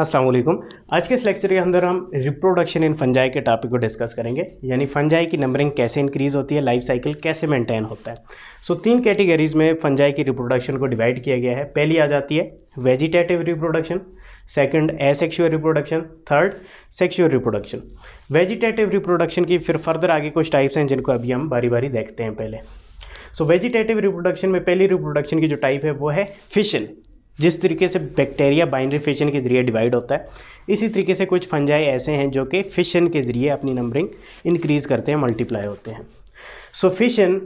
असलम आज के इस लेक्चर के अंदर हम रिप्रोडक्शन इन फंजाई के टॉपिक को डिस्कस करेंगे यानी फंजाई की नंबरिंग कैसे इंक्रीज़ होती है लाइफ साइकिल कैसे मेंटेन होता है सो so, तीन कैटेगरीज में फंजाई की रिप्रोडक्शन को डिवाइड किया गया है पहली आ जाती है vegetative reproduction second asexual reproduction third sexual reproduction vegetative reproduction की फिर फर्दर आगे कुछ टाइप्स हैं जिनको अभी हम बारी बारी देखते हैं पहले सो वेजिटेटिव रिप्रोडक्शन में पहली रिप्रोडक्शन की जो टाइप है वो है फिशन जिस तरीके से बैक्टीरिया बाइनरी फिशन के ज़रिए डिवाइड होता है इसी तरीके से कुछ फंजाई ऐसे हैं जो कि फिशन के ज़रिए अपनी नंबरिंग इंक्रीज़ करते हैं मल्टीप्लाई होते हैं सो so, फिशन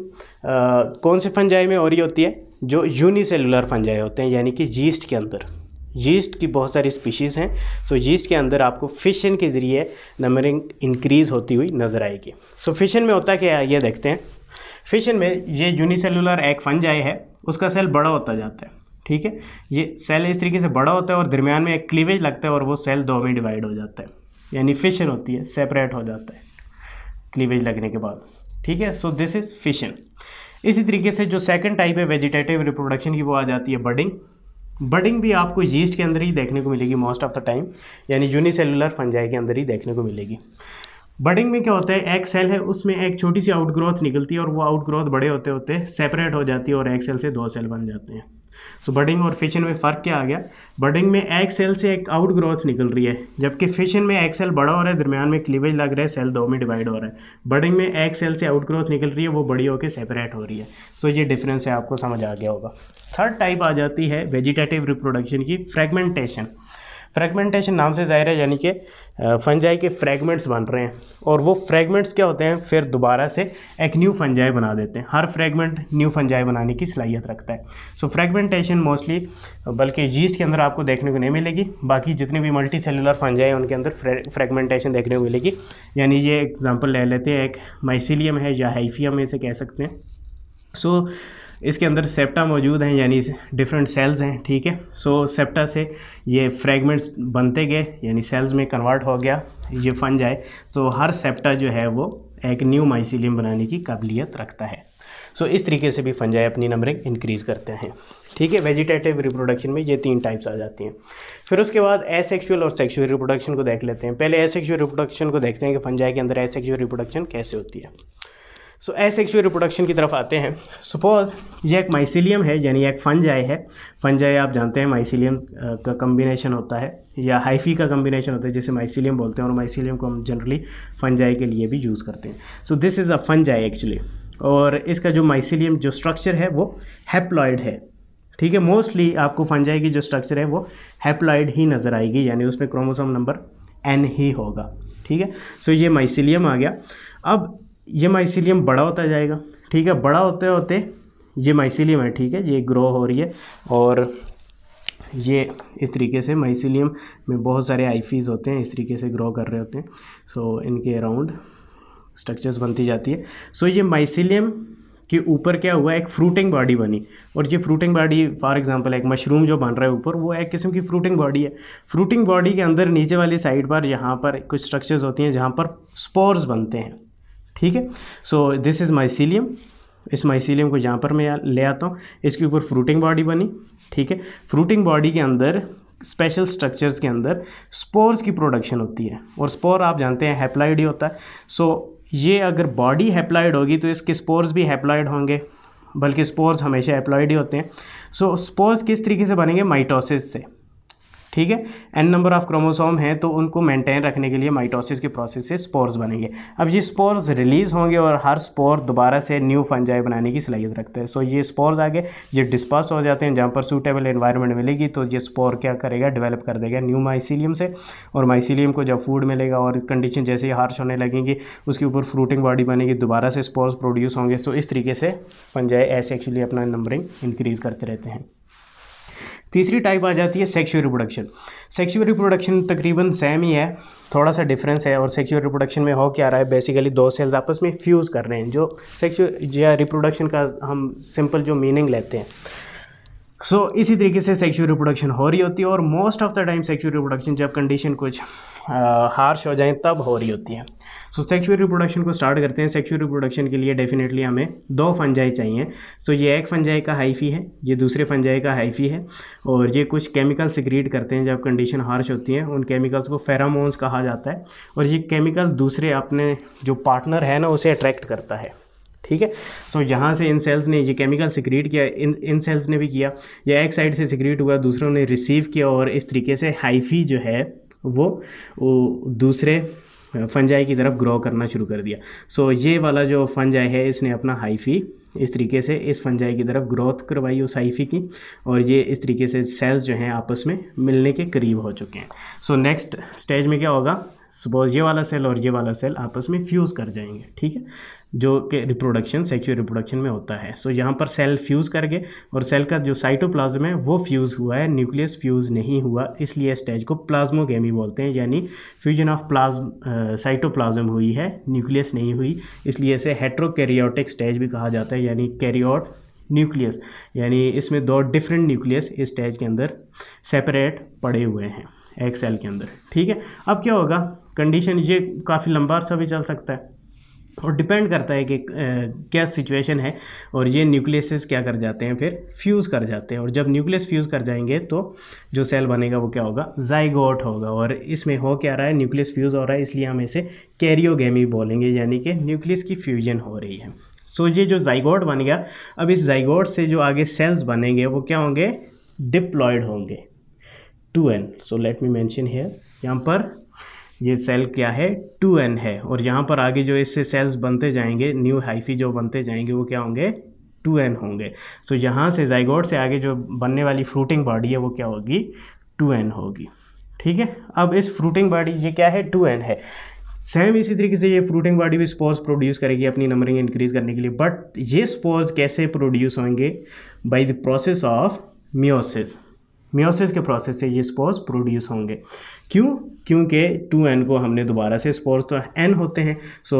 कौन से फंजाई में हो रही होती है जो यूनिसेलुलर फंजाई होते हैं यानी कि जीस्ट के अंदर जीस्ट की बहुत सारी स्पीशीज़ हैं सो so, जीस्ट के अंदर आपको फिशन के ज़रिए नंबरिंग इंक्रीज़ होती हुई नज़र आएगी सो so, फिशन में होता क्या ये देखते हैं फिशन में ये यूनिसेलुलर एक फंजाई है उसका सेल बड़ा होता जाता है ठीक है ये सेल इस तरीके से बड़ा होता है और दरमियान में एक क्लीवेज लगता है और वो सेल दो में डिवाइड हो जाता है यानी फिशन होती है सेपरेट हो जाता है क्लीवेज लगने के बाद ठीक है सो दिस इज़ फिशन इसी तरीके से जो सेकंड टाइप है वेजिटेटिव रिप्रोडक्शन की वो आ जाती है बडिंग बडिंग भी आपको यीस्ट के अंदर ही देखने को मिलेगी मोस्ट ऑफ द टाइम यानी यूनिसेलुलर फंजाई के अंदर ही देखने को मिलेगी बडिंग में क्या होता है एक सेल है उसमें एक छोटी सी आउटग्रोथ निकलती है और वो आउटग्रोथ बड़े होते होते सेपरेट हो जाती है और एक सेल से दो सेल बन जाते हैं सो so, बडिंग और फिशन में फ़र्क क्या आ गया बडिंग में एक सेल से एक आउट ग्रोथ निकल रही है जबकि फिशन में एक सेल बड़ा हो रहा है दरमियान में क्लीवेज लग रहा है सेल दो में डिवाइड हो रहा है बडिंग में एक सेल से आउट ग्रोथ निकल रही है वो बड़ी होकर सेपरेट हो रही है सो so, ये डिफरेंस है आपको समझ आ गया होगा थर्ड टाइप आ जाती है वेजिटेटिव रिप्रोडक्शन की फ्रेगमेंटेशन फ्रेगमेंटेशन नाम से ज़ाहिर है यानी कि फंजाई के फ्रेगमेंट्स बन रहे हैं और वो फ्रेगमेंट्स क्या होते हैं फिर दोबारा से एक न्यू फंजाई बना देते हैं हर फ्रेगमेंट न्यू फंजाई बनाने की सलाहियत रखता है सो फ्रेगमेंटेशन मोस्टली बल्कि यीस्ट के अंदर आपको देखने को नहीं मिलेगी बाकी जितने भी मल्टी सेलुलर फंजाई हैं उनके अंदर फ्रेगमेंटेशन देखने को मिलेगी यानी ये एग्जाम्पल ले लेते हैं एक माइसिलियम है या हाइफियम इसे कह सकते हैं सो so, इसके अंदर सेप्टा मौजूद हैं यानी डिफरेंट सेल्स हैं ठीक है सो सेप्टा से ये फ्रेगमेंट्स बनते गए यानी सेल्स में कन्वर्ट हो गया ये फन जाए तो हर सेप्टा जो है वो एक न्यू माइसिलियम बनाने की काबिलियत रखता है सो so, इस तरीके से भी फंजाई अपनी नंबरिंग इंक्रीज़ करते हैं ठीक है वेजिटेटिव रिप्रोडक्शन में ये तीन टाइप्स आ जाती हैं फिर उसके बाद एसेक्सुअल और सेक्सुअल रिप्रोडक्शन को देख लेते हैं पहले एसेक्सुअल रिप्रोडक्शन को देखते हैं कि फंजाई के अंदर एसेक्सुअल रिप्रोडक्शन कैसे होती है सो so, एक्चुअल रिप्रोडक्शन की तरफ आते हैं सपोज यह एक माइसिलियम है यानी एक फनजाई है फनजाई आप जानते हैं माइसिलियम का कम्बिनेशन होता है या हाइफी का कम्बिनेशन होता है जिसे माइसिलियम बोलते हैं और माइसिलियम को हम जनरली फनजाई के लिए भी यूज़ करते हैं so this is a fungi actually और इसका जो माइसिलियम जो स्ट्रक्चर है वो हैप्लॉयड है ठीक है मोस्टली आपको फनजाई की जो स्ट्रक्चर है वो हैप्लॉयड ही नज़र आएगी यानी उसमें क्रोमोसोम नंबर एन ही होगा ठीक है सो ये माइसिलियम आ गया अब ये माइसिलियम बड़ा होता जाएगा ठीक है बड़ा होते होते ये माइसिलियम है ठीक है ये ग्रो हो रही है और ये इस तरीके से माइसिलियम में बहुत सारे आईफीज होते हैं इस तरीके से ग्रो कर रहे होते हैं सो so, इनके अराउंड स्ट्रक्चर्स बनती जाती है सो so, ये माइसिलियम के ऊपर क्या हुआ एक फ्रूटिंग बॉडी बनी और ये फ्रूटिंग बॉडी फॉर एग्जांपल एक मशरूम जो बन रहा है ऊपर वो एक किस्म की फ्रूटिंग बॉडी है फ्रूटिंग बॉडी के अंदर नीचे वाली साइड पर यहाँ पर कुछ स्ट्रक्चर्स होती हैं जहाँ पर स्पोर्स बनते हैं ठीक है सो दिस इज़ माइसीलियम इस माइसीलियम को यहाँ पर मैं ले आता हूँ इसके ऊपर फ्रूटिंग बॉडी बनी ठीक है फ्रूटिंग बॉडी के अंदर स्पेशल स्ट्रक्चर्स के अंदर स्पोर्स की प्रोडक्शन होती है और स्पोर आप जानते हैं हैप्लाइड ही होता है सो so, ये अगर बॉडी हैप्लाइड होगी तो इसके स्पोर्स भी हैप्लाइड होंगे बल्कि स्पोर्स हमेशा हैप्लाइड ही होते हैं सो so, स्पोर्स किस तरीके से बनेंगे माइटोसिस से ठीक है एन नंबर ऑफ क्रोमोसोम हैं तो उनको मेंटेन रखने के लिए माइटोसिस के प्रोसेस से स्पोर्स बनेंगे अब ये स्पोर्स रिलीज होंगे और हर स्पोर दोबारा से न्यू फंजाई बनाने की सलाहियत रखते हैं सो ये स्पोर्स आगे ये डिस्पर्स हो जाते हैं जहाँ पर सूटेबल इन्वायरमेंट मिलेगी तो ये स्पोर क्या करेगा डेवलप कर देगा न्यू माइसिलियम से और माइसीलियम को जब फूड मिलेगा और कंडीशन जैसे ही हार्श होने लगेंगी उसके ऊपर फ्रूटिंग बॉडी बनेगी दोबारा से स्पोर्स प्रोड्यूस होंगे सो इस तरीके से फंजाई ऐसे एक्चुअली अपना नंबरिंग इंक्रीज़ करते रहते हैं तीसरी टाइप आ जाती है सेक्शुअल रिप्रोडक्शन सेक्शुअल रिप्रोडक्शन तकरीबन सेम ही है थोड़ा सा डिफरेंस है और सेक्शुअल रिप्रोडक्शन में हो क्या रहा है बेसिकली दो सेल्स आपस में फ्यूज़ कर रहे हैं जो सेक्शुअल या रिप्रोडक्शन का हम सिंपल जो मीनिंग लेते हैं सो so, इसी तरीके से सेक्शुअल रिप्रोडक्शन हो रही होती है और most of the time sexual reproduction जब कंडीशन कुछ हार्श हो जाए तब हो रही होती है सो सेक्सुअल रिप्रोडक्शन को स्टार्ट करते हैं सेक्शुअल रिप्रोडक्शन के लिए डेफिनेटली हमें दो फंजाई चाहिए सो so, ये एक फंजाई का हाइफी है ये दूसरे फंजाई का हाइफी है और ये कुछ केमिकल सिक्रीट करते हैं जब कंडीशन हार्श होती हैं उन केमिकल्स को फेरामोन्स कहा जाता है और ये केमिकल दूसरे अपने जो पार्टनर है ना उसे अट्रैक्ट करता है ठीक है सो so, यहाँ से इन सेल्स ने ये केमिकल सिक्रीट किया इन इन सेल्स ने भी किया या एक साइड से सिक्रीट हुआ दूसरों ने रिसीव किया और इस तरीके से हाइफी जो है वो, वो दूसरे फंजाई की तरफ ग्रो करना शुरू कर दिया सो so, ये वाला जो फंजाई है इसने अपना हाइफी इस तरीके से इस फंजाई की तरफ ग्रोथ करवाई उस हाइफी की और ये इस तरीके से सेल्स जो हैं आपस में मिलने के करीब हो चुके हैं सो नेक्स्ट स्टेज में क्या होगा सपोज ये वाला सेल और ये वाला सेल आपस में फ्यूज़ कर जाएंगे ठीक है जो कि रिप्रोडक्शन सेक्चुअल रिप्रोडक्शन में होता है सो so, यहाँ पर सेल फ्यूज़ कर गए और सेल का जो साइटोप्लाज्म है वो फ्यूज़ हुआ है न्यूक्लियस फ्यूज़ नहीं हुआ इसलिए स्टेज को प्लाज्मोगेमी बोलते हैं यानी फ्यूजन ऑफ प्लाज्म साइटोप्लाज्म हुई है न्यूक्लियस नहीं हुई इसलिए इसे हेट्रोकैरियोटिक स्टेज भी कहा जाता है यानी कैरियोट न्यूक्लियस यानी इसमें दो डिफरेंट न्यूक्लियस इस स्टेज के अंदर सेपरेट पड़े हुए हैं एक सेल के अंदर ठीक है अब क्या होगा कंडीशन ये काफ़ी लंबा अर्सा भी चल सकता है और डिपेंड करता है कि क्या सिचुएशन है और ये न्यूक्लियसेस क्या कर जाते हैं फिर फ्यूज़ कर जाते हैं और जब न्यूक्लियस फ्यूज़ कर जाएंगे तो जो सेल बनेगा वो क्या होगा जाइगोट होगा और इसमें हो क्या रहा है न्यूक्लियस फ्यूज़ हो रहा है इसलिए हम इसे कैरियोगेमी बोलेंगे यानी कि न्यूक्लियस की फ्यूजन हो रही है सो ये जो जाइगोट बन गया अब इस जाइगोट से जो आगे सेल्स बनेंगे वो क्या होंगे डिप्लॉयड होंगे two N so let me mention here यहाँ पर ये सेल क्या है टू एन है और यहाँ पर आगे जो इससे सेल्स बनते जाएंगे न्यू हाइफी जो बनते जाएंगे वो क्या होंगे टू एन होंगे सो so, यहाँ से जाइगोड से आगे जो बनने वाली फ्रूटिंग बॉडी है वो क्या होगी टू एन होगी ठीक है अब इस फ्रूटिंग बॉडी ये क्या है टू एन है सेम इसी तरीके से ये फ्रूटिंग बॉडी भी स्पोज प्रोड्यूस करेगी अपनी नंबरिंग इंक्रीज करने के लिए बट ये स्पोज कैसे प्रोड्यूस होंगे by the process of meiosis meiosis के प्रोसेस से ये स्पोर्स प्रोड्यूस होंगे क्यों क्योंकि टू एन को हमने दोबारा से स्पोर्स तो एन होते हैं सो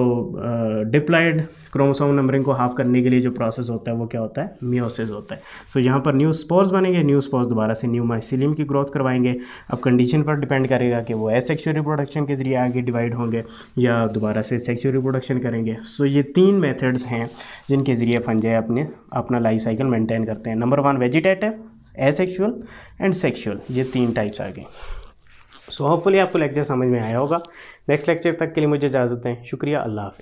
डिप्लाइड क्रोमोसोम नंबरिंग को हाफ करने के लिए जो प्रोसेस होता है वो क्या होता है म्योसिस होता है सो so, यहाँ पर न्यू स्पोर्स बनेंगे न्यू स्पोर्स दोबारा से न्यू माइसिलियम की ग्रोथ करवाएंगे अब कंडीशन पर डिपेंड करेगा कि वो सेक्चुअल रिप्रोडक्शन के जरिए आगे डिवाइड होंगे या दोबारा से सेक्चुअल रिप्रोडक्शन करेंगे सो so, ये तीन मेथड्स हैं जिनके ज़रिए फंजे अपने अपना लाइफ साइकिल मेंटेन करते हैं number one vegetative asexual and sexual ये तीन टाइप्स आ गए सो होपफुली आपको लेक्चर समझ में आया होगा नेक्स्ट लेक्चर तक के लिए मुझे इजाज़त दें शुक्रिया अल्लाह हाफ़